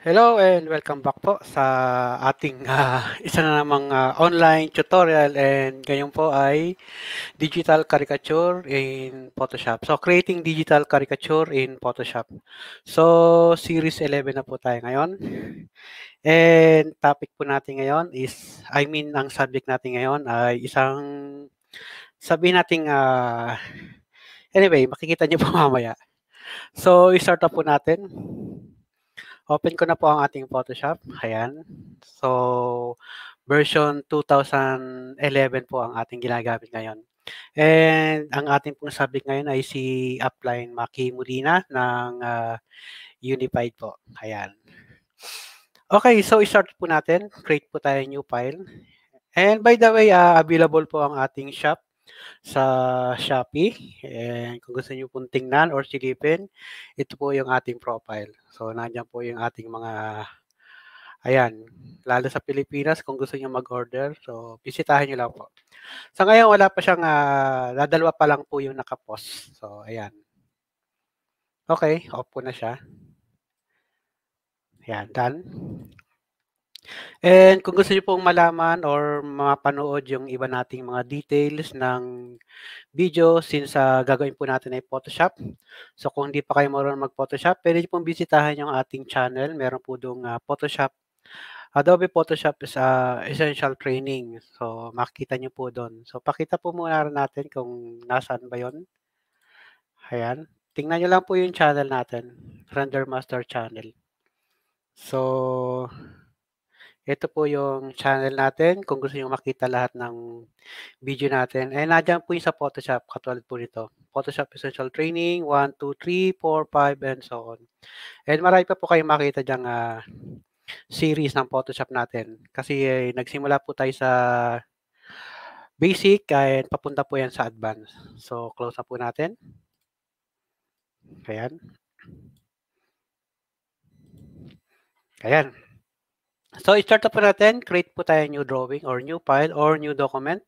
Hello and welcome back po sa ating uh, isa na namang uh, online tutorial and ngayon po ay digital caricature in Photoshop. So creating digital caricature in Photoshop. So series 11 na po tayo ngayon. And topic po natin ngayon is I mean ang subject natin ngayon ay isang sabihin nating uh, anyway makikita niyo po mamaya. So i-start up po natin. Open ko na po ang ating Photoshop. Ayan. So, version 2011 po ang ating ginagamit ngayon. And ang ating pong subject ngayon ay si Upline Maki Murina ng uh, Unified po. Ayan. Okay, so i-start po natin. Create po tayo new file. And by the way, uh, available po ang ating shop sa Shopee. And kung gusto niyo pong tingnan or silipin, ito po yung ating profile. So, nandiyan po yung ating mga Ayan, lalo sa Pilipinas kung gusto niyo mag-order. So, bisitahin niyo lang po. Sa so, ngayon, wala pa siyang, uh, ah, dadalwa pa lang po yung nakapost. So, ayan. Okay, off po na siya. Ayan, done. And kung gusto niyo pong malaman or mapanood yung iba nating mga details ng video since uh, gagawin po natin ay Photoshop. So kung hindi pa kayo marunong mag-Photoshop, pwede niyo pong bisitahin yung ating channel. Meron po doong uh, ah, Photoshop. Adobe Photoshop is uh, essential training. So makita niyo po doon. So pakita po muna natin kung nasaan ba 'yon. Ayan. Tingnan niyo lang po yung channel natin, Render Master Channel. So, ito po yung channel natin kung gusto niyo makita lahat ng video natin. And eh, nandiyan po yung sa Photoshop, katulad po nito. Photoshop Essential Training, 1, 2, 3, 4, 5, and so on. And marami pa po kayong makita diyang uh, series ng Photoshop natin. Kasi eh, nagsimula po tayo sa basic and papunta po yan sa advanced. So, close na po natin. Ayan. Ayan. So, start po natin. Create po tayo new drawing or new file or new document.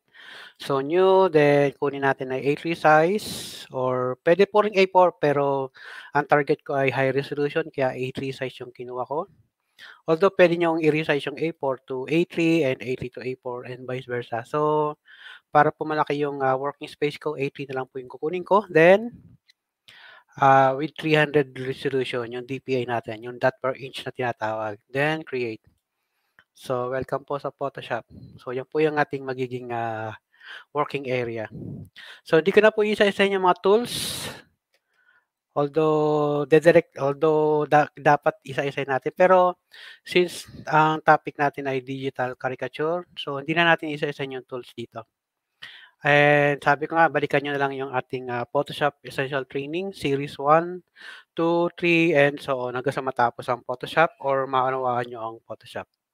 So, new, then kunin natin ay A3 size or pwede po rin A4 pero ang target ko ay high resolution kaya A3 size yung kinuha ko. Although, pwede nyo i-resize yung A4 to A3 and A3 to A4 and vice versa. So, para po malaki yung uh, working space ko, A3 na lang po yung kukunin ko. Then, uh, with 300 resolution, yung DPI natin, yung dot per inch na tinatawag. Then, create. So, welcome po sa Photoshop. So, yan po yung ating magiging uh, working area. So, hindi ko na po isa sa yung mga tools. Although, dedirect, although da, dapat isa-isa natin. Pero, since ang topic natin ay digital caricature, so hindi na natin isa-isa yung tools dito. And sabi ko nga, balikan nyo na lang yung ating uh, Photoshop Essential Training, Series 1, 2, 3, and so on, hanggang sa matapos ang Photoshop or maunawaan nyo ang Photoshop.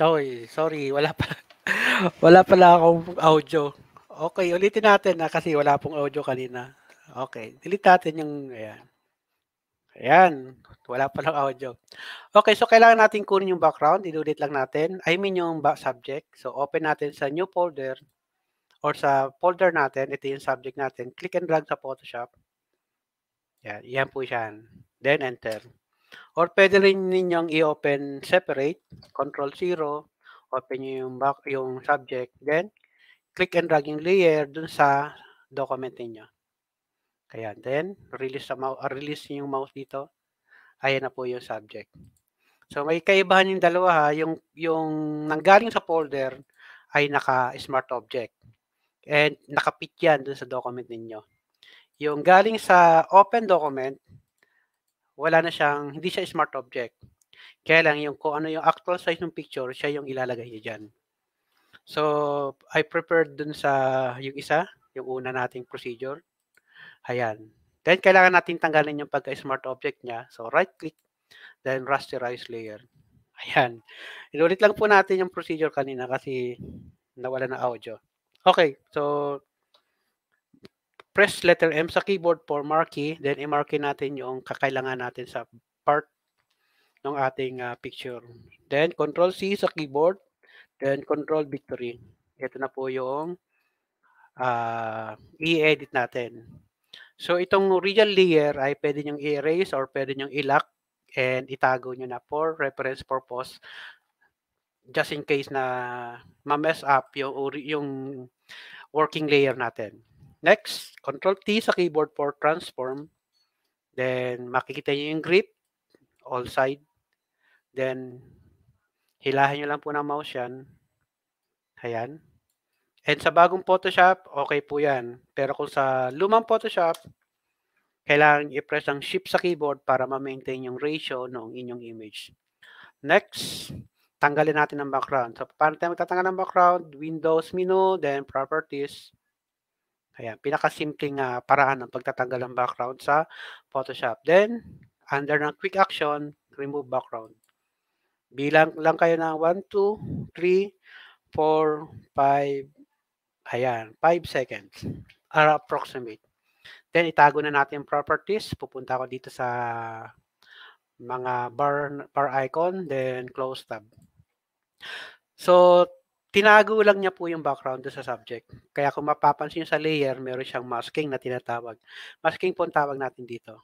Oy, oh, eh, sorry, wala pa. wala pala akong audio. Okay, ulitin natin na kasi wala pong audio kanina. Okay, delete natin yung, ayan. Ayan, wala pa lang audio. Okay, so kailangan natin kunin yung background, i-delete lang natin. I mean yung subject. So open natin sa new folder or sa folder natin, ito yung subject natin. Click and drag sa Photoshop. Yan, yan po siya. Then enter. Or pwede rin ninyong i-open separate, control 0, open nyo yung, back, yung subject, then click and drag yung layer dun sa document ninyo. Kaya then, release, sa mouse, uh, release yung mouse dito. Ayan na po yung subject. So may kaibahan yung dalawa ha, yung, yung nanggaling sa folder ay naka-smart object. And nakapit yan dun sa document ninyo. Yung galing sa open document, wala na siyang, hindi siya smart object. Kaya lang yung kung ano yung actual size ng picture, siya yung ilalagay niya dyan. So, I prepared dun sa yung isa, yung una nating procedure. Ayan. Then, kailangan natin tanggalin yung pagka-smart object niya. So, right-click, then rasterize layer. Ayan. Inulit lang po natin yung procedure kanina kasi nawala na audio. Okay, so press letter M sa keyboard for marquee, then i-marquee natin yung kakailangan natin sa part ng ating uh, picture. Then, Control C sa keyboard, then Control Victory. Ito na po yung uh, i-edit natin. So, itong original layer ay pwede nyong i-erase or pwede nyong i-lock and itago nyo na for reference purpose just in case na ma-mess up yung, yung working layer natin. Next, Control T sa keyboard for transform. Then, makikita niyo yung grip, all side. Then, hilahin niyo lang po ng mouse yan. Ayan. And sa bagong Photoshop, okay po yan. Pero kung sa lumang Photoshop, kailangan i-press ang shift sa keyboard para ma-maintain yung ratio ng inyong image. Next, tanggalin natin ang background. So, paano tayo magtatanggal ng background? Windows menu, then properties. Ayan, pinakasimpleng uh, paraan ng pagtatanggal ng background sa Photoshop. Then, under ng quick action, remove background. Bilang lang kayo ng 1, 2, 3, 4, 5, ayan, 5 seconds or approximate. Then, itago na natin properties. Pupunta ako dito sa mga bar, bar icon, then close tab. So, tinago lang niya po yung background sa subject. Kaya kung mapapansin niyo sa layer, meron siyang masking na tinatawag. Masking po ang tawag natin dito.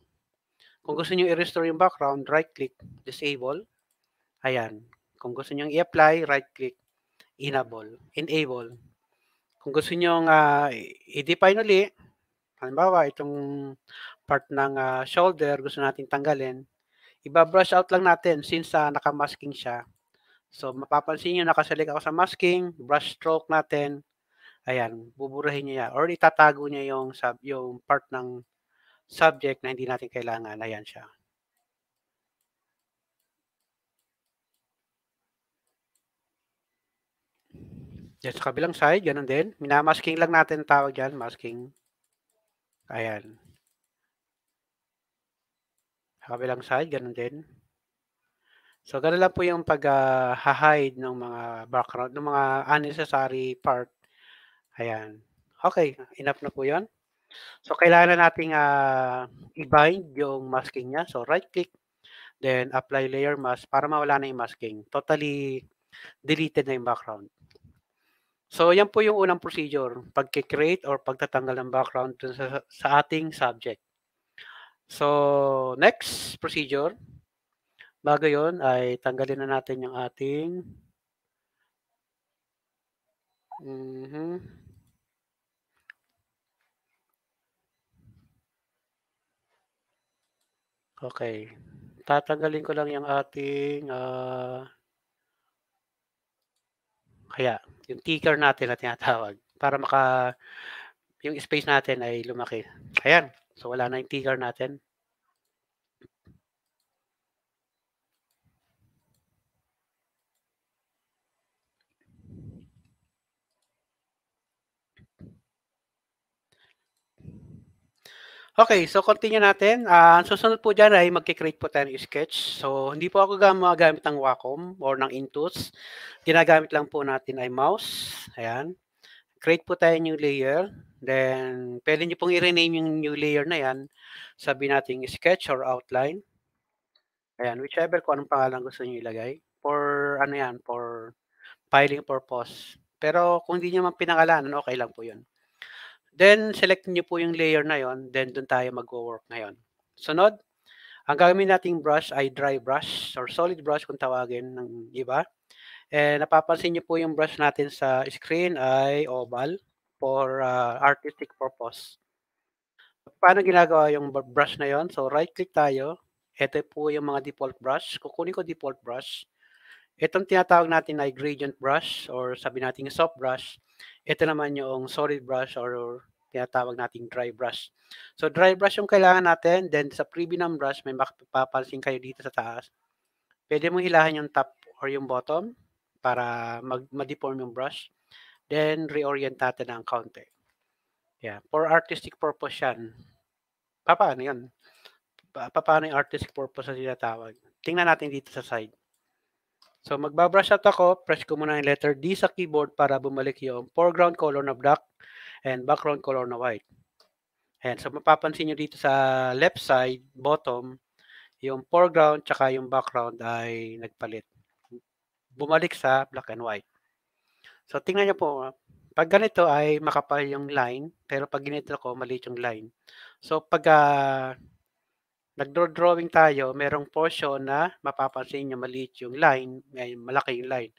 Kung gusto niyo i-restore yung background, right-click, disable. Ayan. Kung gusto niyo i-apply, right-click, enable, enable. Kung gusto niyo uh, ah, i-define uli, halimbawa, itong part ng uh, shoulder, gusto natin tanggalin, iba-brush out lang natin since uh, nakamasking siya So, mapapansin nyo, nakasalik ako sa masking, brush stroke natin. Ayan, buburahin nyo yan. Or itatago nyo yung, sub, yung part ng subject na hindi natin kailangan. Ayan siya. Diyan sa kabilang side, ganun din. Minamasking lang natin tawag dyan, masking. Ayan. Sa kabilang side, ganun din. So, ganun lang po yung pag-hide uh, ng mga background, ng mga unnecessary part. Ayan. Okay, enough na po yun. So, kailangan nating uh, i-bind yung masking niya. So, right-click, then apply layer mask para mawala na yung masking. Totally deleted na yung background. So, yan po yung unang procedure, Pag-create or pagtatanggal ng background sa, sa ating subject. So, next procedure, Bago yon ay tanggalin na natin yung ating mm-hmm. Okay. Tatanggalin ko lang yung ating uh, kaya yung ticker natin na tinatawag para maka yung space natin ay lumaki. Ayan. So wala na yung ticker natin. Okay, so continue natin. Uh, susunod po dyan ay magkikreate po tayo ng sketch. So, hindi po ako gumagamit ng Wacom or ng Intuos. Ginagamit lang po natin ay mouse. Ayan. Create po tayo new layer. Then, pwede nyo pong i-rename yung new layer na yan. Sabi natin sketch or outline. Ayan, whichever kung anong pangalan gusto nyo ilagay. For, ano yan, for filing purpose. Pero kung hindi nyo man pinangalanan, okay lang po yun. Then, select niyo po yung layer na yon. Then, doon tayo mag-work ngayon. Sunod, ang gagawin nating brush ay dry brush or solid brush kung tawagin ng iba. And eh, napapansin niyo po yung brush natin sa screen ay oval for uh, artistic purpose. Paano ginagawa yung brush na yon? So, right-click tayo. Ito po yung mga default brush. Kukunin ko default brush. Itong tinatawag natin ay gradient brush or sabi natin soft brush. Ito naman yung solid brush or tinatawag nating dry brush. So dry brush yung kailangan natin. Then sa pre-binum brush, may mapapansin kayo dito sa taas. Pwede mong hilahin yung top or yung bottom para mag ma-deform yung brush. Then reorient natin ang counter. Yeah, for artistic purpose yan. Paano yun? Pa paano yung artistic purpose na tinatawag? Tingnan natin dito sa side. So magbabrush out ako, press ko muna yung letter D sa keyboard para bumalik yung foreground color na black and background color na white. And so mapapansin nyo dito sa left side, bottom, yung foreground tsaka yung background ay nagpalit. Bumalik sa black and white. So tingnan nyo po, pag ganito ay makapal yung line, pero pag ganito ko, maliit yung line. So pag uh, ah, nag-drawing tayo, merong portion na mapapansin nyo maliit yung line, may malaki yung line.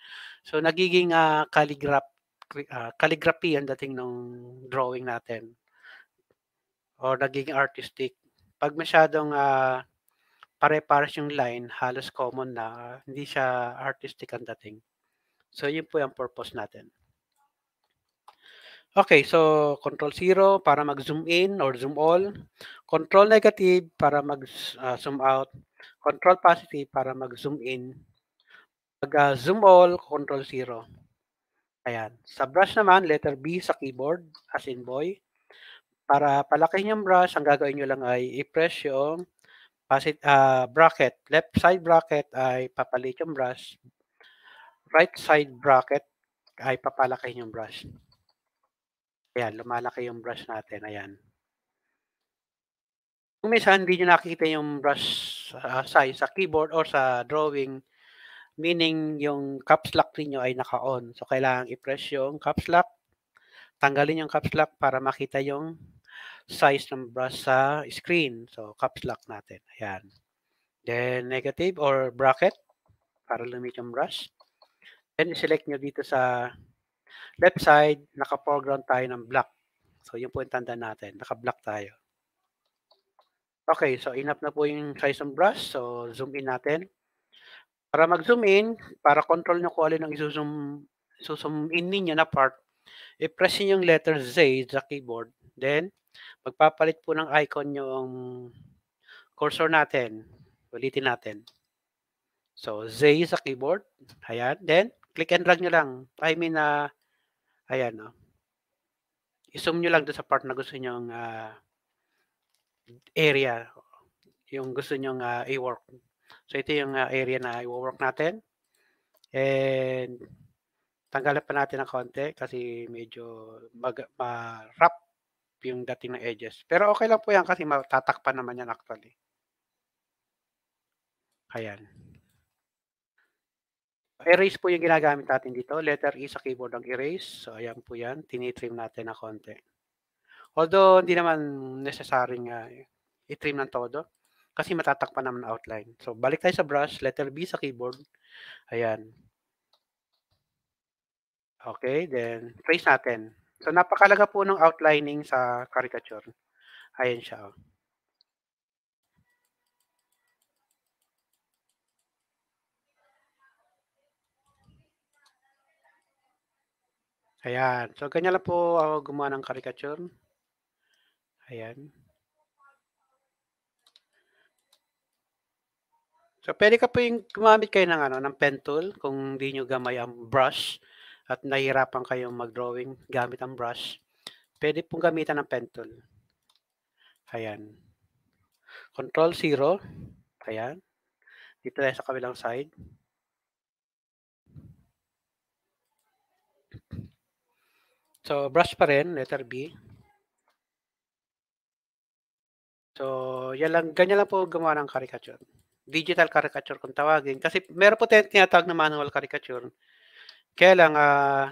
So nagiging uh, calligraph uh, calligraphy ang dating ng drawing natin or naging artistic. Pag masyadong uh, pare-pares yung line, halos common na, uh, hindi siya artistic ang dating. So, yun po yung purpose natin. Okay, so control 0 para mag-zoom in or zoom all. Control negative para mag-zoom ah, uh, out. Control positive para mag-zoom in. Pag uh, zoom all, control 0. Ayan. Sa brush naman, letter B sa keyboard, as in boy. Para palakihin yung brush, ang gagawin nyo lang ay i-press yung uh, bracket. Left side bracket ay papalit yung brush. Right side bracket ay papalakihin yung brush. Ayan, lumalaki yung brush natin. Ayan. Kung minsan, hindi nyo nakikita yung brush uh, size sa keyboard or sa drawing, Meaning, yung caps lock niyo ay naka-on. So, kailangan i-press yung caps lock. Tanggalin yung caps lock para makita yung size ng brush sa screen. So, caps lock natin. Ayan. Then, negative or bracket para lumit yung brush. Then, select nyo dito sa left side, naka-foreground tayo ng black. So, yun po yung tanda natin. Naka-black tayo. Okay, so inap na po yung size ng brush. So, zoom in natin. Para mag-zoom in, para control nyo kung alin ang isusum, isusum in ninyo na part, i-press nyo yung letter Z sa keyboard. Then, magpapalit po ng icon yung cursor natin. Ulitin natin. So, Z sa keyboard. Ayan. Then, click and drag nyo lang. I mean, uh, ayan. No? Ah. I-zoom nyo lang doon sa part na gusto nyo uh, ah, area. Yung gusto nyo uh, i-work. So ito yung uh, area na i-work natin. And tanggalin pa natin ng konti kasi medyo mag, ma-wrap yung dating ng edges. Pero okay lang po yan kasi matatakpan naman yan actually. Ayan. Erase po yung ginagamit natin dito. Letter E sa keyboard ang erase. So ayan po yan. Tinitrim natin na konti. Although hindi naman necessary nga uh, i-trim ng todo kasi matatakpan naman outline. So, balik tayo sa brush, letter B sa keyboard. Ayan. Okay, then trace natin. So, napakalaga po ng outlining sa caricature. Ayan siya. Oh. Ayan. So, ganyan lang po ako gumawa ng caricature. Ayan. So, pwede ka po yung gumamit kayo ng, ano, ng pen tool kung di nyo gamay ang brush at nahihirapan kayong mag-drawing gamit ang brush. Pwede pong gamitan ng pen tool. Ayan. Control 0. Ayan. Dito tayo sa kabilang side. So, brush pa rin, letter B. So, yan lang, ganyan lang po gumawa ng caricature digital caricature kung tawagin. Kasi meron po tayong tinatawag na manual caricature. Kaya lang, uh,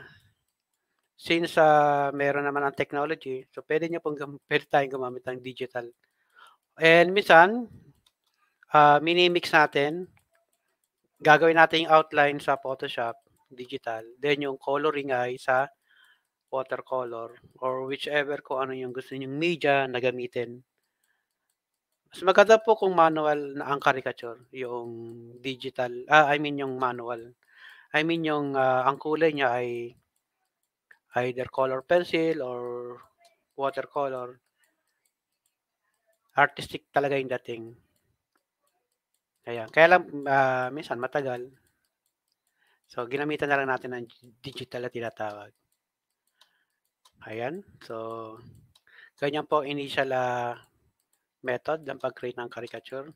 since uh, meron naman ang technology, so pwede nyo pong pwede tayong gumamit ng digital. And minsan, uh, mini-mix natin, gagawin natin yung outline sa Photoshop, digital, then yung coloring ay sa watercolor, or whichever ko ano yung gusto nyong media na gamitin. Mas maganda po kung manual na ang caricature, yung digital, ah, I mean yung manual. I mean yung ah, ang kulay niya ay either color pencil or watercolor. Artistic talaga yung dating. Ayan. Kaya lang, ah, minsan matagal. So, ginamitan na lang natin ng digital na tinatawag. Ayan. So, ganyan po initial ah, method ng pag-create ng caricature.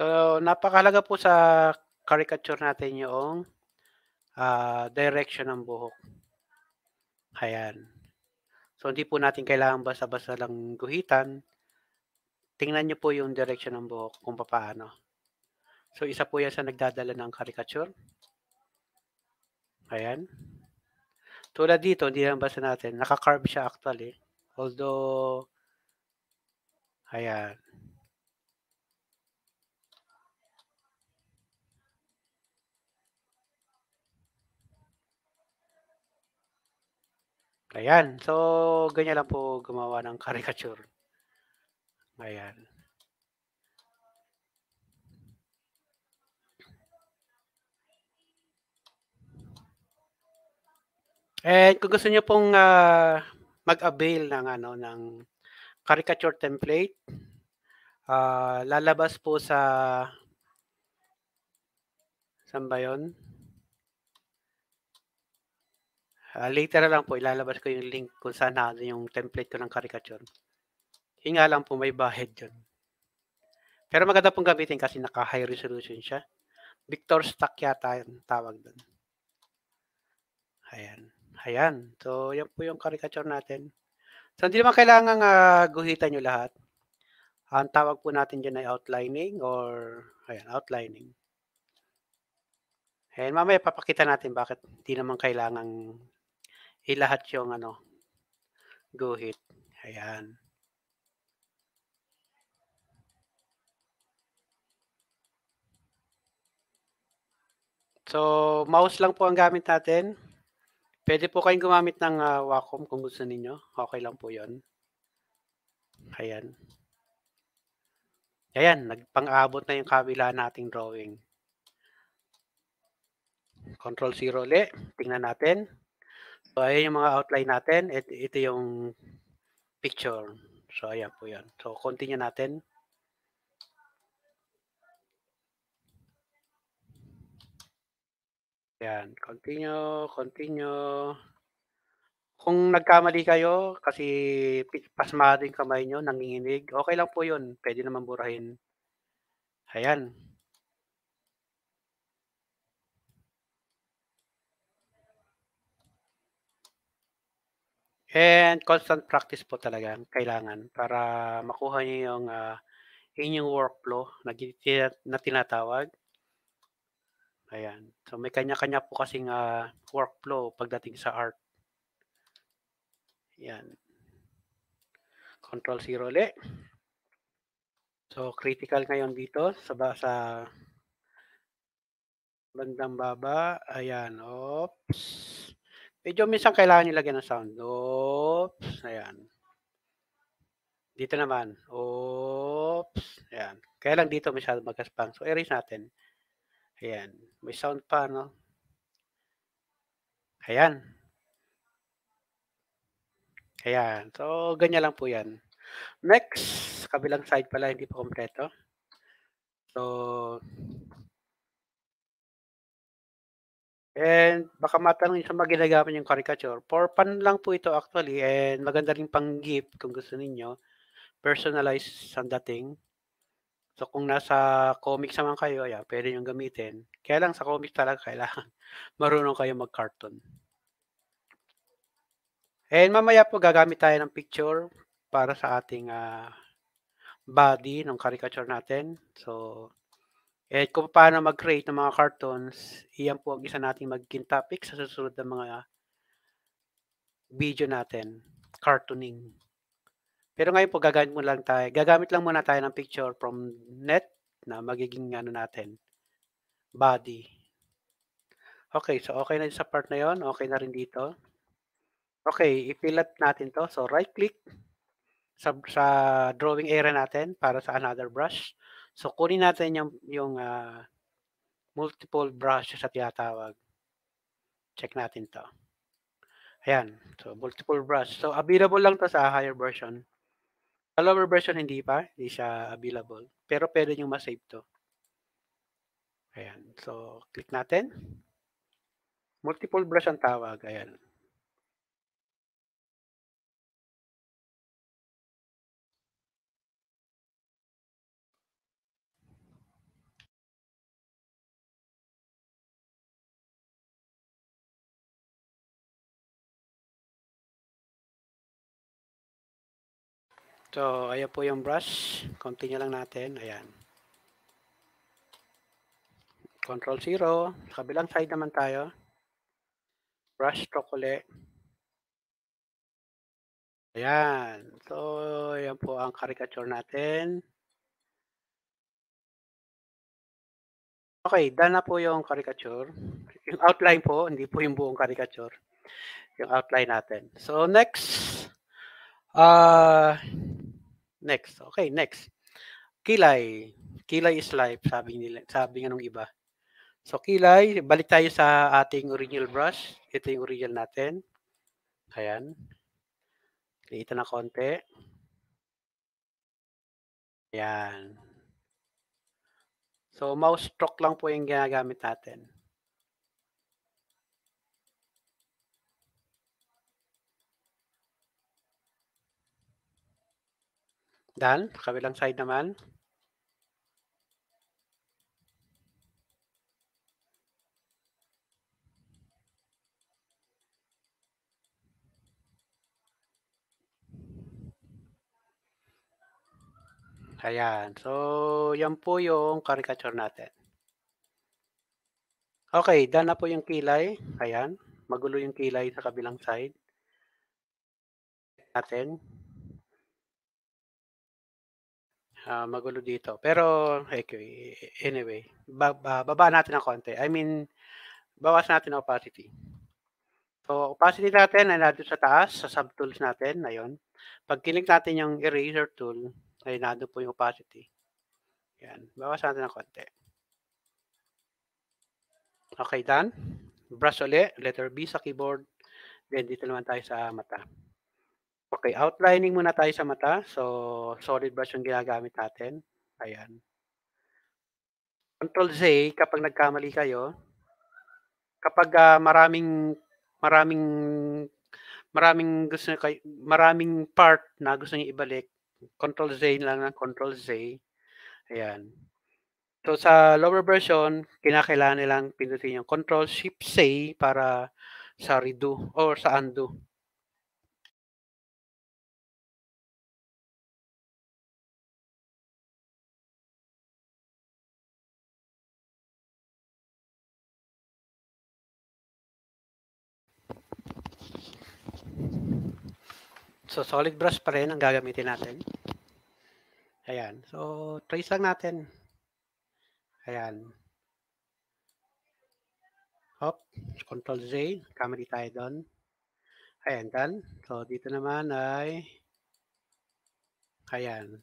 So, napakalaga po sa caricature natin yung uh, direction ng buhok. Ayan. So, hindi po natin kailangan basta-basta lang guhitan. Tingnan nyo po yung direction ng buhok kung paano. So, isa po yan sa nagdadala ng caricature. Ayan. Tulad dito, hindi lang basa natin. Naka-carb siya actually. Although, ayan. Ayan. So, ganyan lang po gumawa ng caricature. Ayan. And kung gusto niyo pong uh, mag-avail ng ano ng caricature template, uh, lalabas po sa saan ba yun? Uh, later lang po, ilalabas ko yung link kung saan na yung template ko ng caricature. Yun lang po, may bahid yun. Pero maganda pong gamitin kasi naka-high resolution siya. Victor Stack yata yung tawag doon. Ayan. Ayan. So, yan po yung caricature natin. So, hindi naman kailangan uh, ah, guhitan nyo lahat. Ang tawag po natin dyan ay outlining or ayan, outlining. And mamaya papakita natin bakit hindi naman kailangan ilahat yung ano, guhit. Ayan. So, mouse lang po ang gamit natin. Pwede po kayong gumamit ng uh, Wacom kung gusto ninyo. Okay lang po yon. Ayan. Ayan, nagpang-abot na yung kabila nating drawing. Control 0 ulit. Tingnan natin. So, ayan yung mga outline natin. Ito, ito yung picture. So, ayan po yan. So, continue natin. Yan, continue, continue. Kung nagkamali kayo, kasi pasmado yung kamay nyo, nanginginig, okay lang po yun. Pwede naman burahin. Ayan. And constant practice po talaga kailangan para makuha niyo yung uh, inyong workflow na, na tinatawag Ayan. So may kanya-kanya po kasing uh, workflow pagdating sa art. Ayan. Control 0 le. So critical ngayon dito sa sa bandang baba. Ayan. Oops. Medyo minsan kailangan nilagyan ng sound. Oops. Ayan. Dito naman. Oops. Ayan. Kaya lang dito masyado magkaspang. So, erase natin. Ayan. May sound pa, no? Ayan. Ayan. So, ganyan lang po yan. Next, kabilang side pala, hindi pa kompleto. So, and baka matanong sa mga ginagamit yung caricature. For fun lang po ito actually and maganda rin pang gift kung gusto ninyo. Personalized ang dating. So kung nasa comics naman kayo, ayan, pwede nyo gamitin. Kaya lang sa comics talaga kailangan marunong kayo mag-cartoon. And mamaya po gagamit tayo ng picture para sa ating uh, body ng caricature natin. So, eh, kung paano mag-create ng mga cartoons, iyan po ang isa nating magiging topic sa susunod ng mga video natin, cartooning. Pero ngayon po gagamit mo lang tayo. Gagamit lang muna tayo ng picture from net na magiging ano natin body. Okay, so okay na sa part na 'yon. Okay na rin dito. Okay, i-fill up natin 'to. So right click sa, sa drawing area natin para sa another brush. So kunin natin yung yung uh, multiple brushes at tinatawag. Check natin 'to. Ayan. So, multiple brush. So, available lang to sa higher version. Sa lower version, hindi pa. Hindi siya available. Pero pwede nyo masave to. Ayan. So, click natin. Multiple brush ang tawag. Ayan. So, ayan po yung brush. Continue lang natin. Ayan. Control 0. Sa kabilang side naman tayo. Brush stroke ulit. Ayan. So, ayan po ang caricature natin. Okay, done na po yung caricature. Yung outline po, hindi po yung buong caricature. Yung outline natin. So, next. Ah... Uh, Next. Okay, next. Kilay. Kilay is life, sabi nila, sabi ng nung iba. So kilay, balik tayo sa ating original brush. Ito yung original natin. Ayan. Liitan na konti. Ayan. So mouse stroke lang po yung ginagamit natin. Dal, kabilang side naman. Ayan. So, yan po yung caricature natin. Okay, done na po yung kilay. Ayan. Magulo yung kilay sa kabilang side. Natin. Uh, magulo dito. Pero, okay, eh, anyway, baba, baba natin ng konti. I mean, bawas natin ang opacity. So, opacity natin ay nandun sa taas, sa subtools natin, ayun. Pag kinik natin yung eraser tool, ay nandun po yung opacity. Yan, bawas natin ng konti. Okay, done. Brush ulit, letter B sa keyboard. Then, dito naman tayo sa mata. Okay, outlining muna tayo sa mata. So, solid brush yung ginagamit natin. Ayan. Control Z kapag nagkamali kayo. Kapag uh, maraming maraming maraming gusto kay maraming part na gusto niyo ibalik, Control Z lang ng Control Z. Ayan. So sa lower version, kinakailangan nilang pindutin yung Control Shift Z para sa redo or sa undo. So, solid brush pa rin ang gagamitin natin. Ayan. So, trace lang natin. Ayan. Hop. Control Z. Camera tayo doon. Ayan, done. So, dito naman ay... Ayan.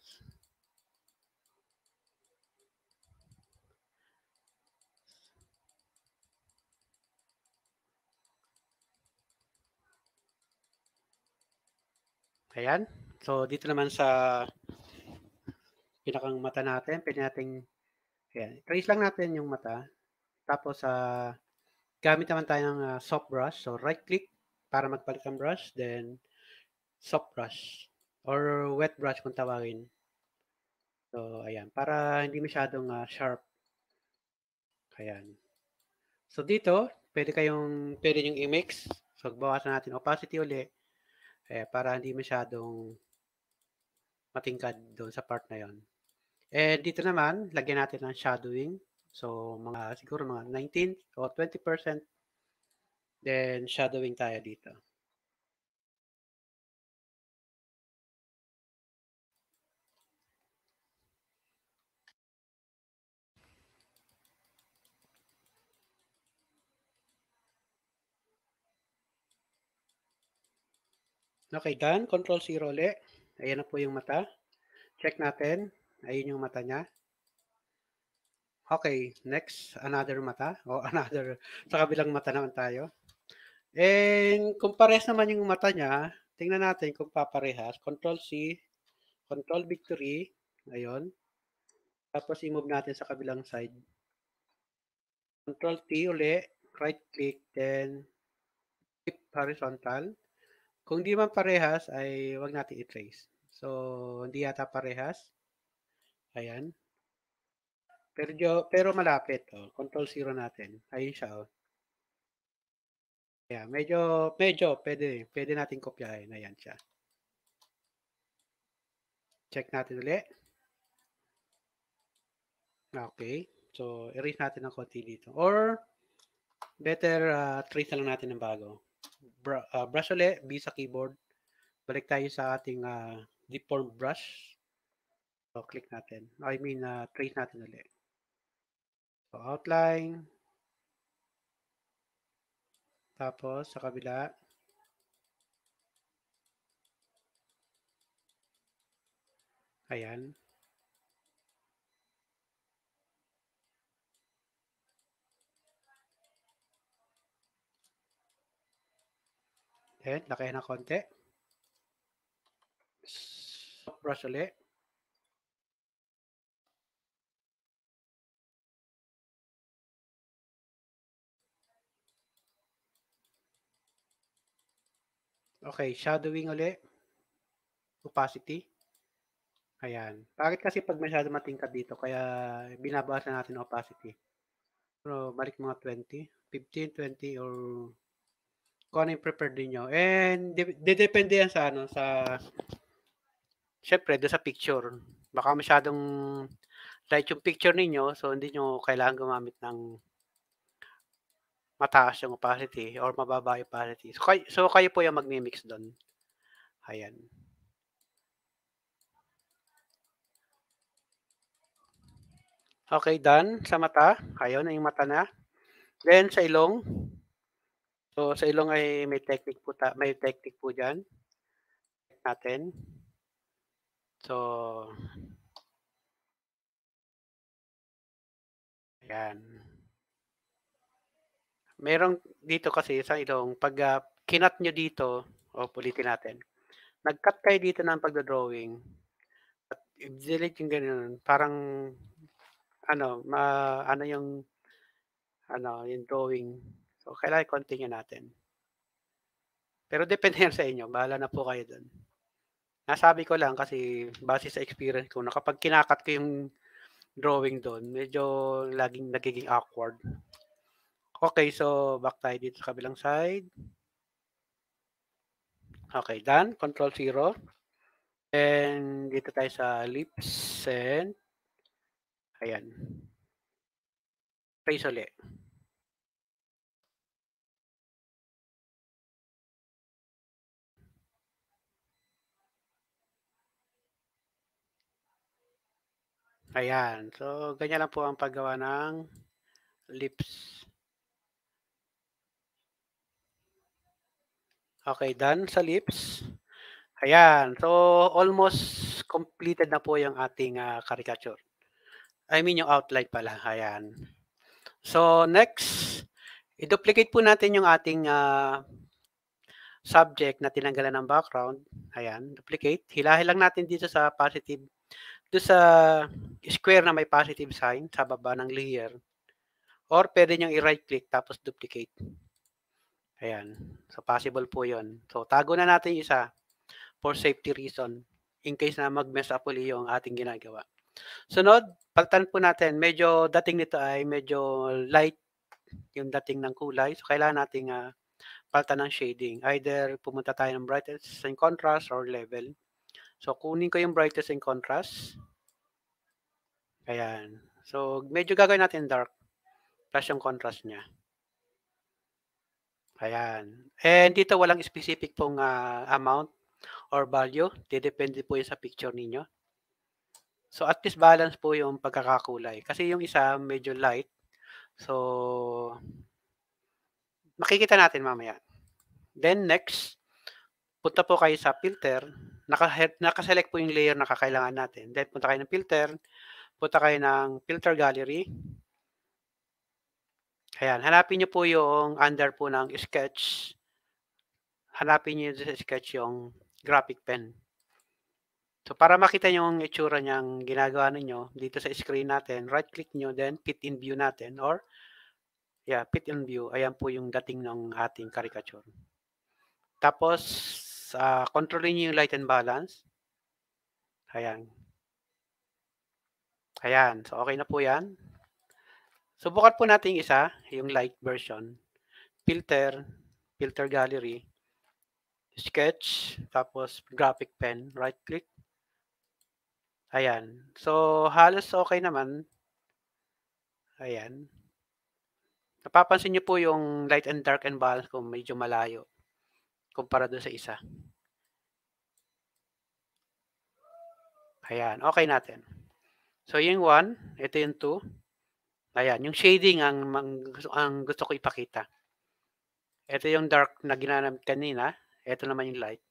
Ayan. So, dito naman sa pinakang mata natin, pwede nating ayan, trace lang natin yung mata. Tapos, uh, gamit naman tayo ng uh, ah, soft brush. So, right click para magpalit ng brush. Then, soft brush or wet brush kung tawagin. So, ayan. Para hindi masyadong uh, sharp. Ayan. So, dito, pwede kayong, pwede yung i-mix. So, bawasan natin opacity ulit. Eh, para hindi masyadong matingkad doon sa part na yon. Eh, dito naman, lagyan natin ng shadowing. So, mga siguro mga 19 o 20%. Then, shadowing tayo dito. Okay, done. Control 0 ulit. Ayan na po yung mata. Check natin. Ayan yung mata niya. Okay, next, another mata o another sa kabilang mata naman tayo. And kung pares naman yung mata niya, tingnan natin kung paparehas. Control C, Control Victory, ayun. Tapos i-move natin sa kabilang side. Control T uli, right click, then flip horizontal. Kung di man parehas, ay wag natin i-trace. So, hindi yata parehas. Ayan. Pero, pero malapit. Oh. Control 0 natin. Ayun siya. Oh. Yeah, medyo, medyo, pwede. Pwede natin kopyahin. Ayan siya. Check natin ulit. Okay. So, erase natin ng konti dito. Or, better uh, trace na lang natin ng bago bra- uh, brush ulit, B sa keyboard. Balik tayo sa ating uh, ah, deform brush. So, click natin. I mean, uh, trace natin ulit. So, outline. Tapos, sa kabila. Ayan. Ayan, lakihan ng konti. Soft brush ulit. Okay, shadowing ulit. Opacity. Ayan. Bakit kasi pag masyado matingkad dito, kaya binabawasan natin opacity. Pero balik mga 20, 15, 20, or kung ano yung prepared niyo And depende yan sa ano, sa, syempre, doon sa picture. Baka masyadong light yung picture ninyo, so hindi nyo kailangan gumamit ng mataas yung opacity or mababa yung opacity. So, kayo, so kayo po yung magmi-mix doon. Ayan. Okay, done. Sa mata. Ayun, yung mata na. Then, sa ilong. So sa ilong ay may technique po ta- may technique po diyan natin. So Ayan. Merong dito kasi sa ilong pag uh, kinat nyo dito o oh, ulitin natin. Nag-cut kayo dito ng pagda-drawing. at i-delete yung ganun. Parang ano, ma, ano yung ano, yung drawing So, kailangan continue natin. Pero depende yan sa inyo. Bahala na po kayo doon. Nasabi ko lang kasi base sa experience ko na kapag kinakat ko yung drawing doon, medyo laging nagiging awkward. Okay, so back tayo dito sa kabilang side. Okay, done. Control 0. And dito tayo sa lips and ayan. Face ulit. Ayan. So, ganyan lang po ang paggawa ng lips. Okay, done sa lips. Ayan. So, almost completed na po yung ating uh, caricature. I mean, yung outline pala. Ayan. So, next, i-duplicate po natin yung ating uh, subject na tinanggalan ng background. Ayan, duplicate. Hilahin lang natin dito sa positive do sa square na may positive sign sa baba ng layer or pwede nyo i-right click tapos duplicate. Ayan. So, possible po yon So, tago na natin isa for safety reason in case na mag-mess up ulit yung ating ginagawa. Sunod, palitan po natin. Medyo dating nito ay medyo light yung dating ng kulay. So, kailangan nating uh, palitan ng shading. Either pumunta tayo ng brightness and contrast or level. So, kunin ko yung brightness and contrast. Ayan. So, medyo gagawin natin dark. Plus yung contrast niya. Ayan. And dito walang specific pong uh, amount or value. Depende po yun sa picture ninyo. So at least balance po yung pagkakakulay. Kasi yung isa medyo light. So makikita natin mamaya. Then next, punta po kayo sa filter naka naka-select po yung layer na kakailangan natin. Then punta kayo ng filter, punta kayo ng filter gallery. Ayan, hanapin niyo po yung under po ng sketch. Hanapin niyo sa sketch yung graphic pen. So para makita niyo yung itsura niyang ginagawa niyo dito sa screen natin, right click niyo then fit in view natin or yeah, fit in view. Ayan po yung dating ng ating caricature. Tapos is uh, kontrolin niyo yung light and balance. Ayan. Ayan. So, okay na po yan. Subukan po natin isa, yung light version. Filter, filter gallery, sketch, tapos graphic pen, right click. Ayan. So, halos okay naman. Ayan. Napapansin niyo po yung light and dark and balance kung medyo malayo kumpara doon sa isa. Ayan, okay natin. So, yung 1, ito yung 2. Ayan, yung shading ang, ang, ang gusto ko ipakita. Ito yung dark na ginanam kanina. Ito naman yung light.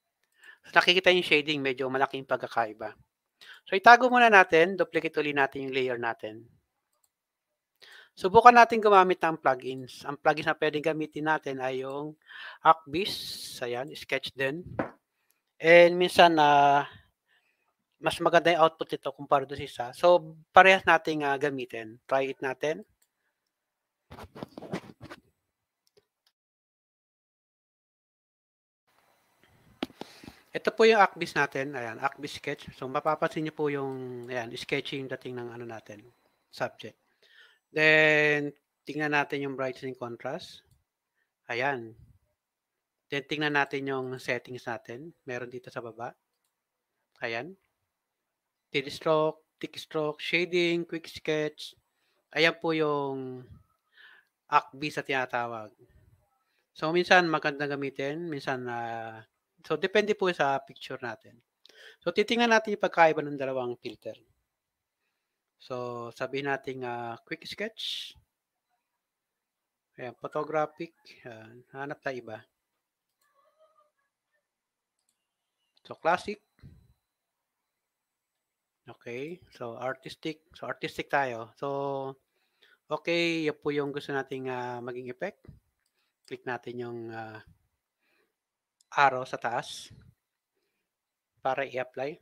So, nakikita yung shading, medyo malaking pagkakaiba. So, itago muna natin. Duplicate ulit natin yung layer natin. Subukan natin gumamit ng plugins. Ang plugins na pwedeng gamitin natin ay yung Hackbiz, ayan, Sketch din. And minsan na uh, mas maganda yung output nito kumpara doon sa isa. So, parehas nating uh, gamitin. Try it natin. Ito po yung Acbis natin. Ayan, Acbis sketch. So mapapansin niyo po yung ayan, sketching dating ng ano natin, subject. Then, tingnan natin yung brightness and contrast. Ayan. Then, tingnan natin yung settings natin. Meron dito sa baba. Ayan. Thin stroke, thick stroke, shading, quick sketch. Ayan po yung ACB sa tinatawag. So, minsan maganda gamitin. Minsan, uh, so depende po sa picture natin. So, titingnan natin yung pagkaiba ng dalawang filter. So, sabihin natin uh, ah, quick sketch. Ayan, photographic. Uh, hanap tayo iba. So, classic. Okay. So, artistic. So, artistic tayo. So, okay. Yan po yung gusto nating uh, maging effect. Click natin yung uh, arrow sa taas para i-apply.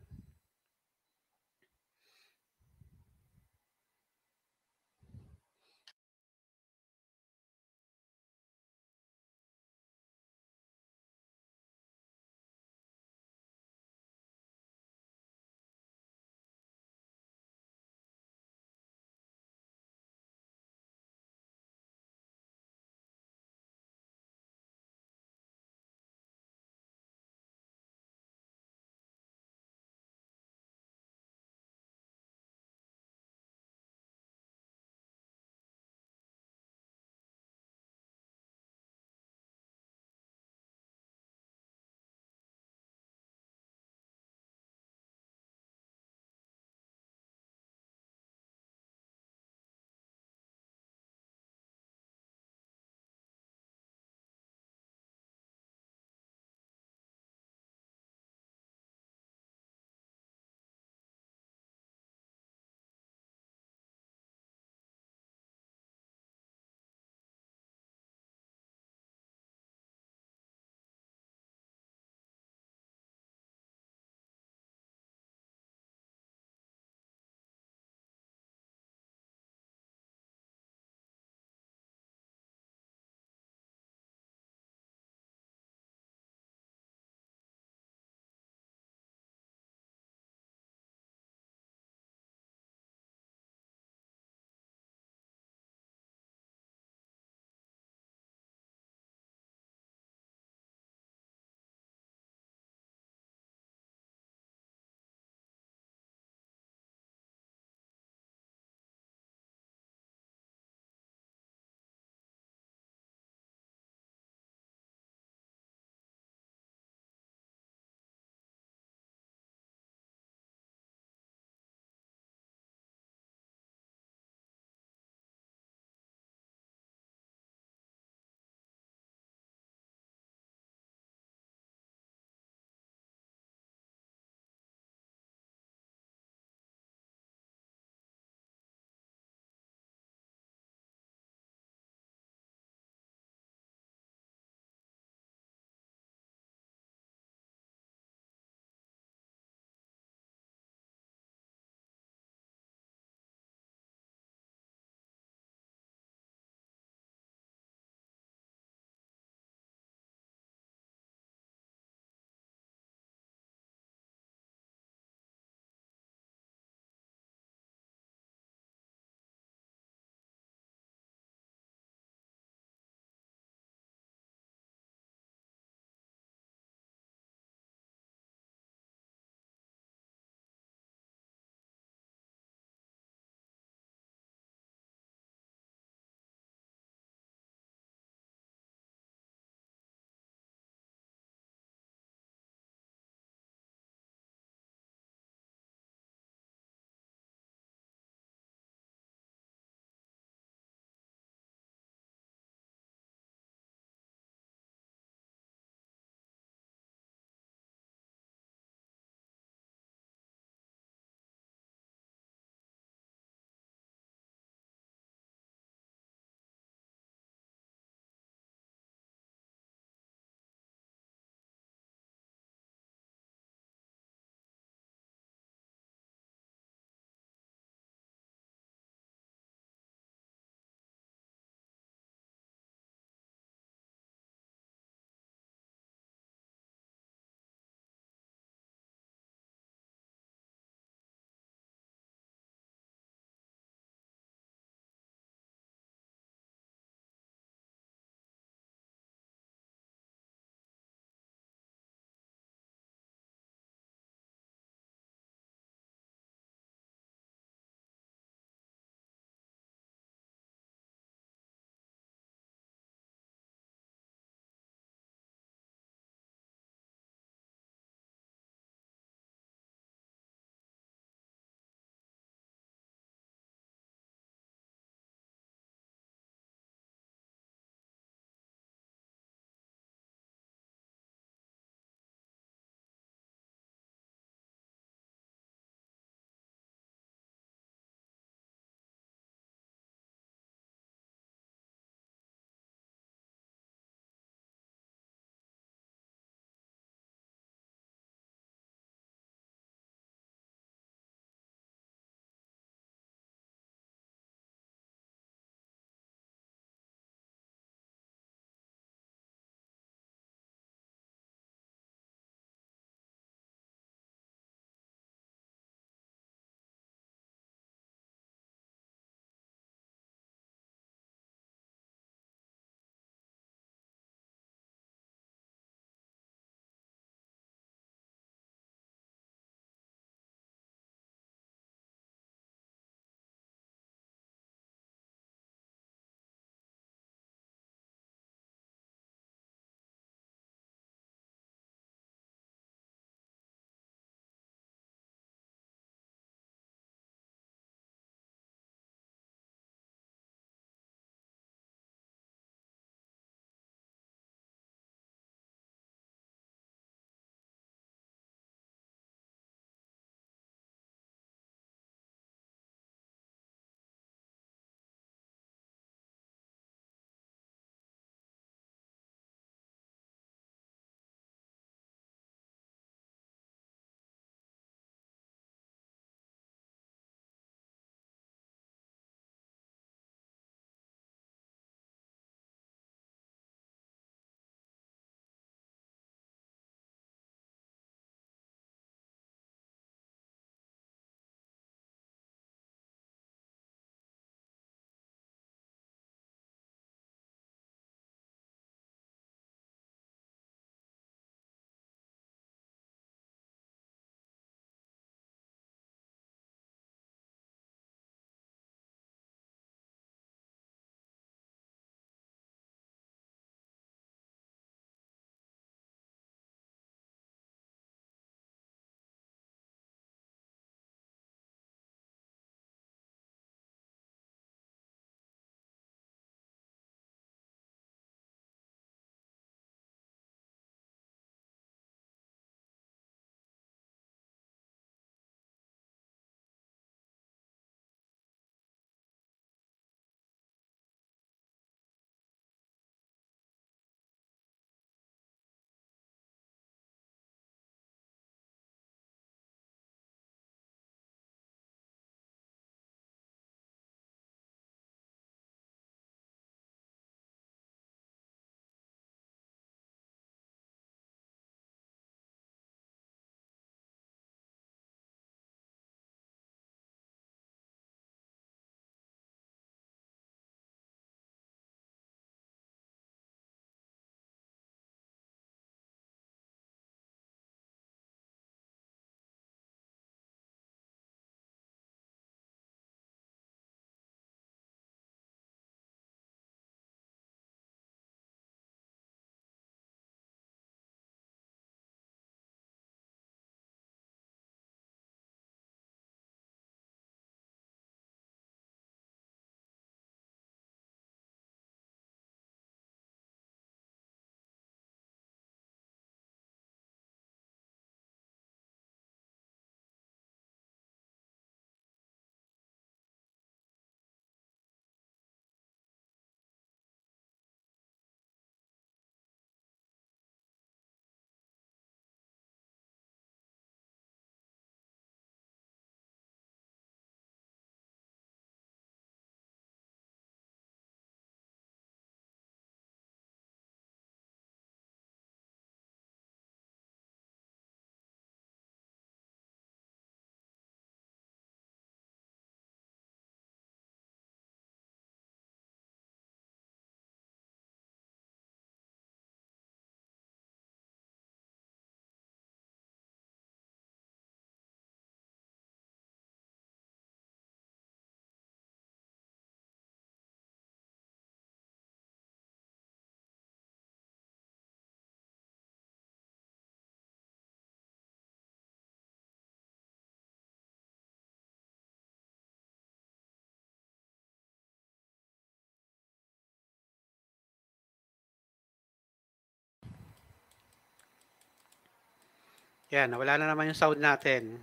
Yan, nawala na naman yung sound natin.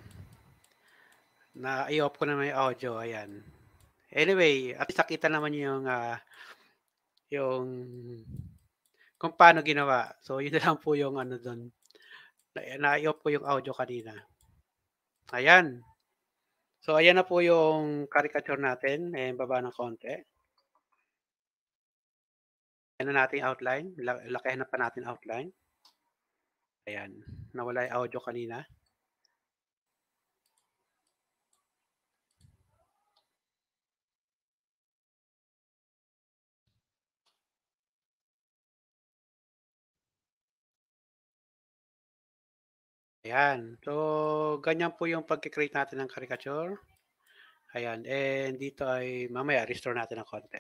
Na i-off ko na may audio, ayan. Anyway, at nakita naman yung uh, yung kung paano ginawa. So, yun na lang po yung ano doon. Na-i-off ko yung audio kanina. Ayan. So, ayan na po yung caricature natin. Ayan, baba ng konti. Ayan na natin outline. Lakihan na pa natin outline. Ayan na yung audio kanina. Ayan. So, ganyan po yung pag-create natin ng caricature. Ayan. And dito ay mamaya, restore natin ng konti.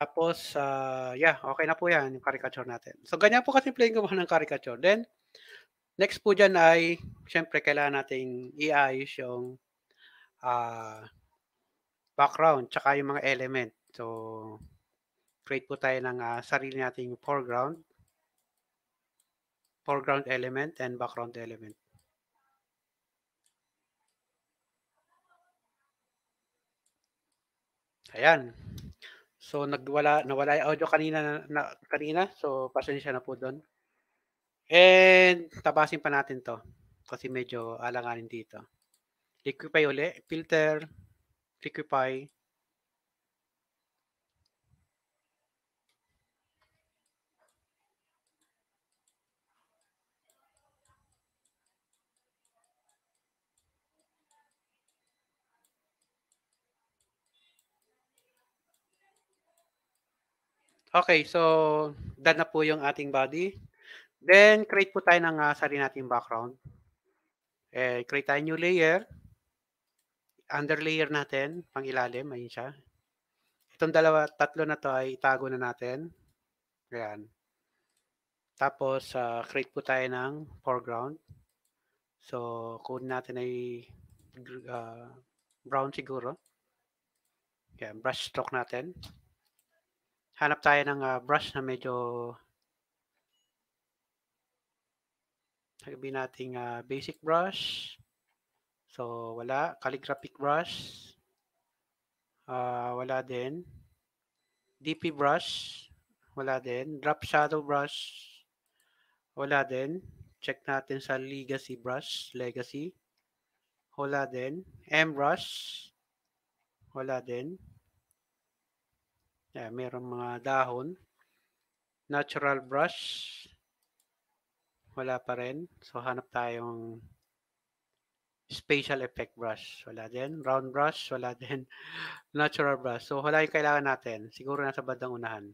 Tapos, uh, yeah, okay na po yan yung caricature natin. So, ganyan po kasi playing gumawa ng caricature. Then, Next po dyan ay, syempre, kailangan nating iayos yung uh, background tsaka yung mga element. So, create po tayo ng uh, sarili nating foreground, foreground element, and background element. Ayan. So nagwala nawala yung audio kanina na kanina. So pasensya na po doon. And tabasin pa natin to kasi medyo alanganin dito. Liquify uli. Filter. Liquify. Okay, so done na po yung ating body. Then, create po tayo ng uh, sarili nating background. Eh, create tayo new layer. Under layer natin, pang ilalim, ayun siya. Itong dalawa, tatlo na to ay itago na natin. Ayan. Tapos, uh, create po tayo ng foreground. So, code natin ay uh, brown siguro. Ayan, brush stroke natin. Hanap tayo ng uh, brush na medyo sabi nating uh, basic brush. So, wala. Calligraphic brush. Uh, wala din. DP brush. Wala din. Drop shadow brush. Wala din. Check natin sa legacy brush. Legacy. Wala din. M-brush. Wala din. Yeah, meron mga dahon. Natural brush. Wala pa rin. So, hanap tayong spatial effect brush. Wala din. Round brush. Wala din. Natural brush. So, wala yung kailangan natin. Siguro nasa bandang unahan.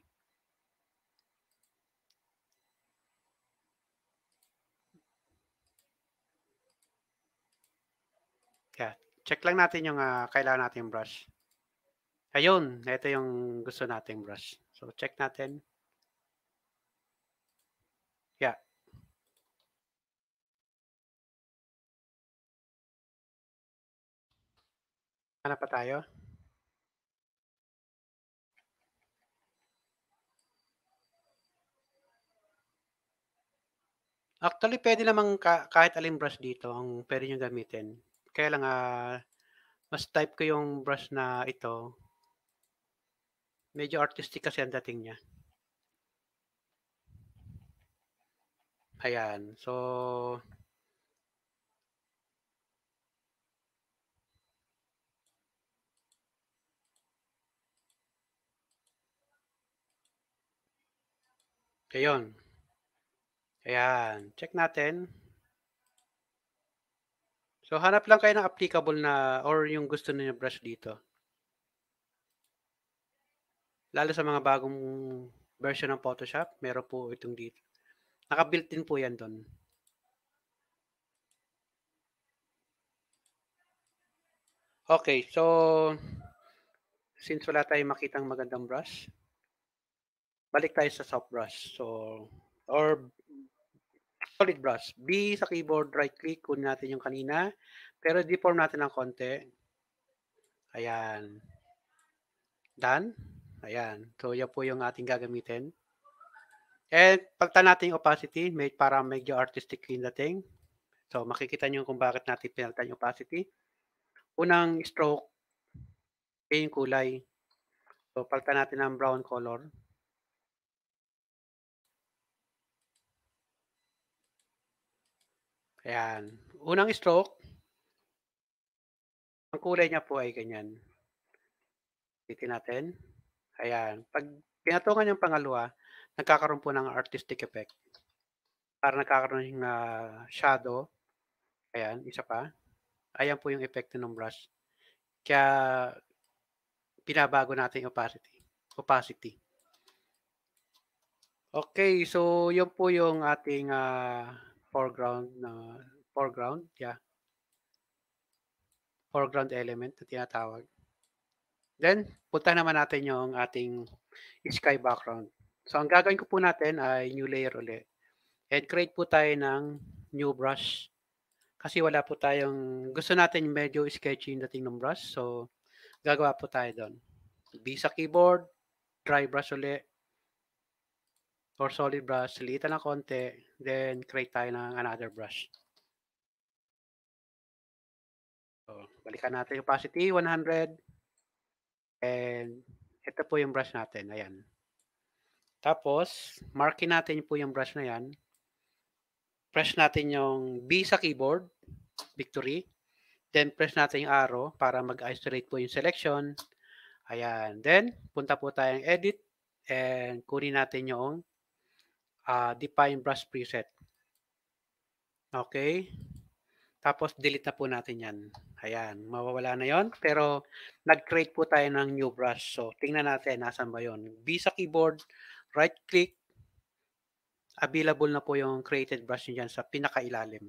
Yeah. Check lang natin yung uh, kailangan natin brush. Ayun. Ito yung gusto nating brush. So, check natin. Yeah. na pa tayo? Actually, pwede namang ka- kahit aling brush dito ang pwede nyo gamitin. Kaya lang, uh, mas type ko yung brush na ito. Medyo artistic kasi ang dating niya. Ayan. So, Ayun. Ayan. Check natin. So, hanap lang kayo ng applicable na or yung gusto niyo brush dito. Lalo sa mga bagong version ng Photoshop, meron po itong dito. Naka-built-in po yan doon. Okay, so since wala tayong makitang magandang brush, balik tayo sa soft brush. So, or solid brush. B sa keyboard, right click, kunin natin yung kanina. Pero deform natin ng konti. Ayan. Done. Ayan. So, yan po yung ating gagamitin. And pagta natin opacity, may, para medyo artistic yung dating. So, makikita nyo kung bakit natin pinalitan yung opacity. Unang stroke, yung kulay. So, palitan natin ng brown color. Ayan. Unang stroke, ang kulay niya po ay ganyan. Titin natin. Ayan. Pag pinatungan yung pangalawa, nagkakaroon po ng artistic effect. Para nagkakaroon ng uh, shadow. Ayan, isa pa. Ayan po yung effect ng brush. Kaya pinabago natin yung opacity. Opacity. Okay, so yun po yung ating uh, foreground na foreground, yeah. Foreground element na tinatawag. Then, punta naman natin yung ating sky background. So, ang gagawin ko po natin ay new layer ulit. And create po tayo ng new brush. Kasi wala po tayong, gusto natin medyo sketchy dating ng brush. So, gagawa po tayo doon. B sa keyboard, dry brush ulit, or solid brush, silitan na konti, Then, create tayo ng another brush. So, balikan natin yung opacity, 100. And, ito po yung brush natin. Ayan. Tapos, markin natin po yung brush na yan. Press natin yung B sa keyboard, victory. Then, press natin yung arrow para mag-isolate po yung selection. Ayan. Then, punta po tayong edit and kunin natin yung uh, define brush preset. Okay? Tapos, delete na po natin yan. Ayan, mawawala na yon Pero, nag-create po tayo ng new brush. So, tingnan natin, nasaan ba yon B sa keyboard, right-click, available na po yung created brush niyan sa pinakailalim.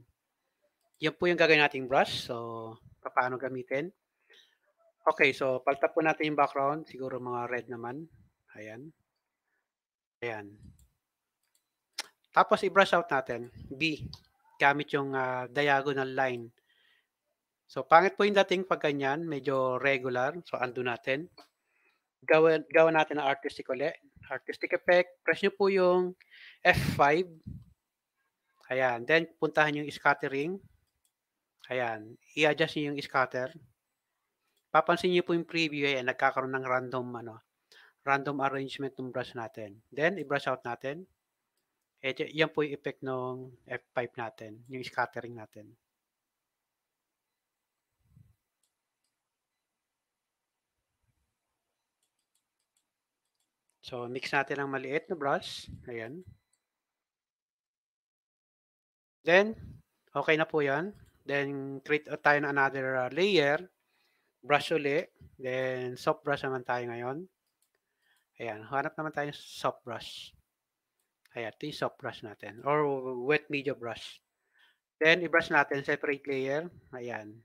Yan po yung gagawin nating brush. So, paano gamitin? Okay, so, palta po natin yung background. Siguro mga red naman. Ayan. Ayan. Tapos i-brush out natin, B, gamit yung uh, diagonal line. So, pangit po yung dating pag ganyan, medyo regular. So, undo natin. Gawin, gawin natin ang artistic ulit. Artistic effect. Press nyo po yung F5. Ayan. Then, puntahan yung scattering. Ayan. I-adjust nyo yung scatter. Papansin nyo po yung preview. Ayan. Eh, nagkakaroon ng random, ano, random arrangement ng brush natin. Then, i-brush out natin. Eh, yan po yung effect ng F5 natin, yung scattering natin. So, mix natin ang maliit na brush. Ayan. Then, okay na po yan. Then, create tayo na another uh, layer. Brush uli. Then, soft brush naman tayo ngayon. Ayan, hanap naman tayo soft brush. Ayan, ito yung soft brush natin. Or wet media brush. Then, i-brush natin separate layer. Ayan.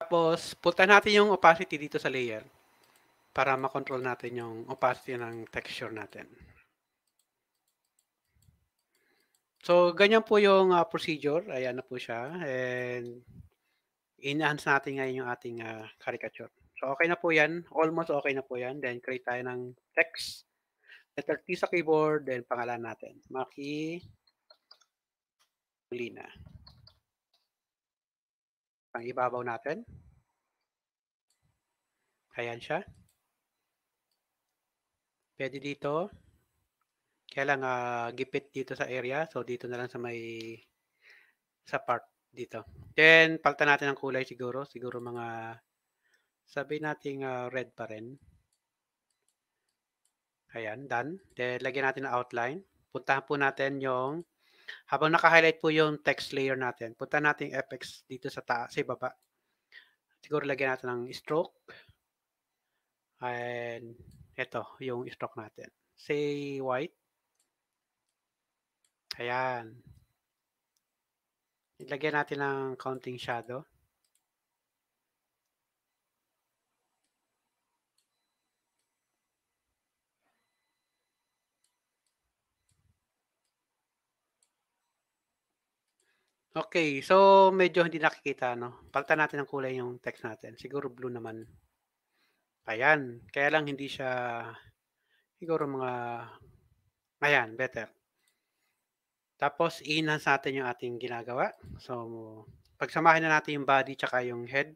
Tapos, punta natin yung opacity dito sa layer para makontrol natin yung opacity ng texture natin. So, ganyan po yung uh, procedure. Ayan na po siya. And enhance natin ngayon yung ating uh, caricature. So, okay na po yan. Almost okay na po yan. Then, create tayo ng text. Letter T sa keyboard. Then, pangalan natin. Maki Lina. Ang ibabaw natin. Ayan siya. Pwede dito. Kaya lang uh, gipit dito sa area. So dito na lang sa may sa part dito. Then palitan natin ang kulay siguro. Siguro mga sabi nating uh, red pa rin. Ayan, done. Then lagyan natin ng outline. Puntahan po natin yung habang naka-highlight po yung text layer natin. Puntahan natin yung FX dito sa taas, sa baba. Siguro lagyan natin ng stroke. And ito, yung stroke natin. Say white. Ayan. Ilagay natin ng counting shadow. Okay, so medyo hindi nakikita, no? Palitan natin ang kulay yung text natin. Siguro blue naman. Ayan. Kaya lang hindi siya, siguro mga, ayan, better. Tapos, i-enhance natin yung ating ginagawa. So, pagsamahin na natin yung body tsaka yung head.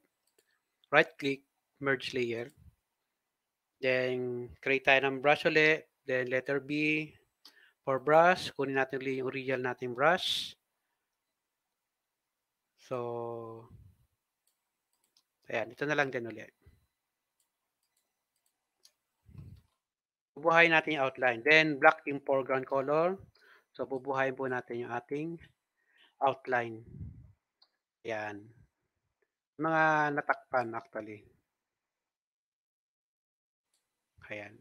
Right-click, merge layer. Then, create tayo ng brush ulit. Then, letter B for brush. Kunin natin ulit yung original natin brush. So, ayan, ito na lang din ulit. Buhay natin yung outline. Then, black in foreground color. So, bubuhayin po natin yung ating outline. Yan. Mga natakpan actually. Ayan.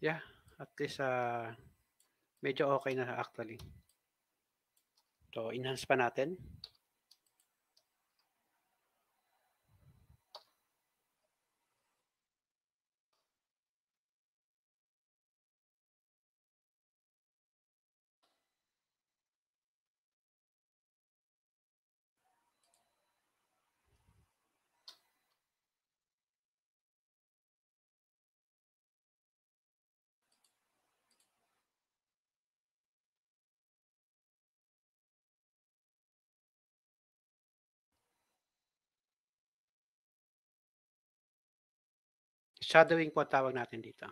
Yeah, at least uh, medyo okay na actually. So, enhance pa natin. Shadowing po tawag natin dito.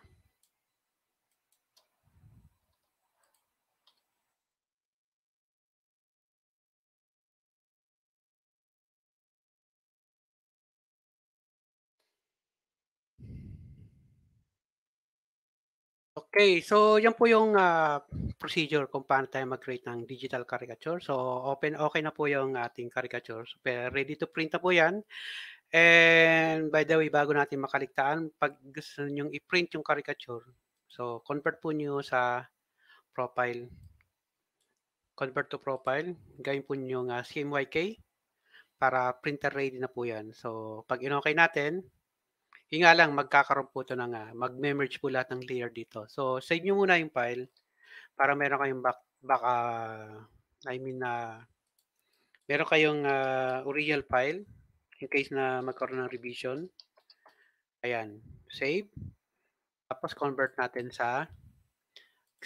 Okay, so yan po yung uh, procedure kung paano tayo mag-create ng digital caricature. So open okay na po yung ating caricature. So, ready to print na po yan. And by the way, bago natin makaligtaan, pag gusto niyo i-print yung caricature, so convert po niyo sa profile. Convert to profile. Gawin po niyo ng uh, CMYK para printer ready na po yan. So pag in-okay natin, yun lang, magkakaroon po ito ng, uh, mag-merge po lahat ng layer dito. So save niyo muna yung file para meron kayong back, back uh, I mean na uh, meron kayong uh, original file in case na magkaroon ng revision. Ayan, save. Tapos convert natin sa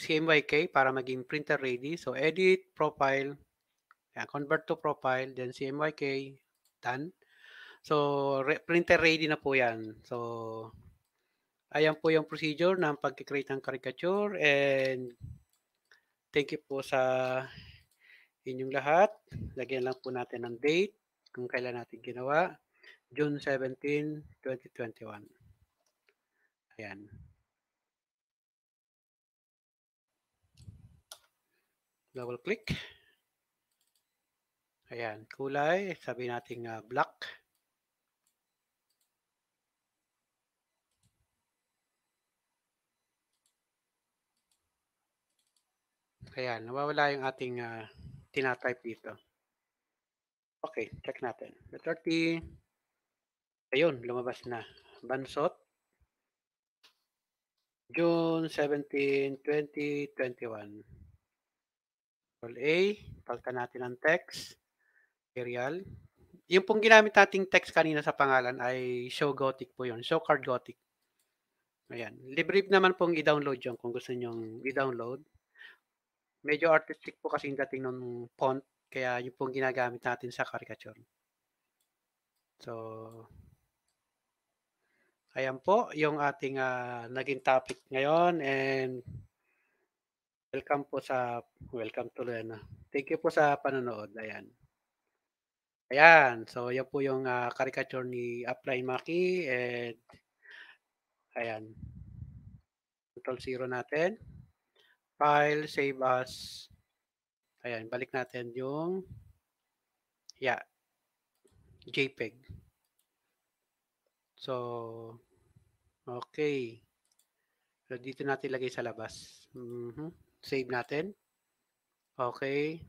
CMYK para maging printer ready. So edit, profile, ayan, convert to profile, then CMYK, done. So re printer ready na po yan. So ayan po yung procedure ng pag-create ng caricature and thank you po sa inyong lahat. Lagyan lang po natin ng date kung kailan natin ginawa. June 17, 2021. Ayan. Double click. Ayan, kulay. Sabi natin uh, black. Ayan, nawawala yung ating uh, tinatype dito. Okay, check natin. 30. Ayun, lumabas na. Bansot. June 17, 2021. Call A. Palitan natin ang text. Serial. Yung pong ginamit nating text kanina sa pangalan ay Show Gothic po yun. Show Card Gothic. Ayan. Libre naman pong i-download yun kung gusto nyong i-download. Medyo artistic po kasi yung dating ng font kaya yun pong ginagamit natin sa caricature. So, ayan po yung ating uh, naging topic ngayon and welcome po sa, welcome to ano. na. Thank you po sa panonood. Ayan. Ayan. So, yan po yung uh, ah, caricature ni Apply Maki and ayan. Control 0 natin. File, save as. Ayan, balik natin yung yeah, JPEG. So, okay. So, dito natin lagay sa labas. Mm -hmm. Save natin. Okay.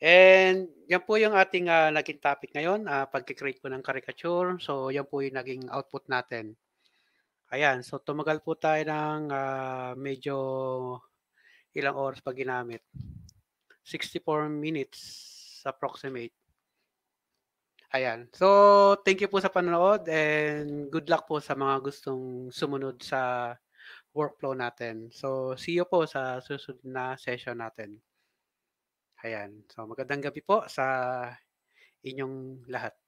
And yan po yung ating uh, naging topic ngayon, uh, ah, pagkikreate po ng caricature. So yan po yung naging output natin. Ayan, so tumagal po tayo ng uh, medyo ilang oras pag ginamit. 64 minutes approximate. Ayan. So, thank you po sa panonood and good luck po sa mga gustong sumunod sa workflow natin. So, see you po sa susunod na session natin. Ayan. So, magandang gabi po sa inyong lahat.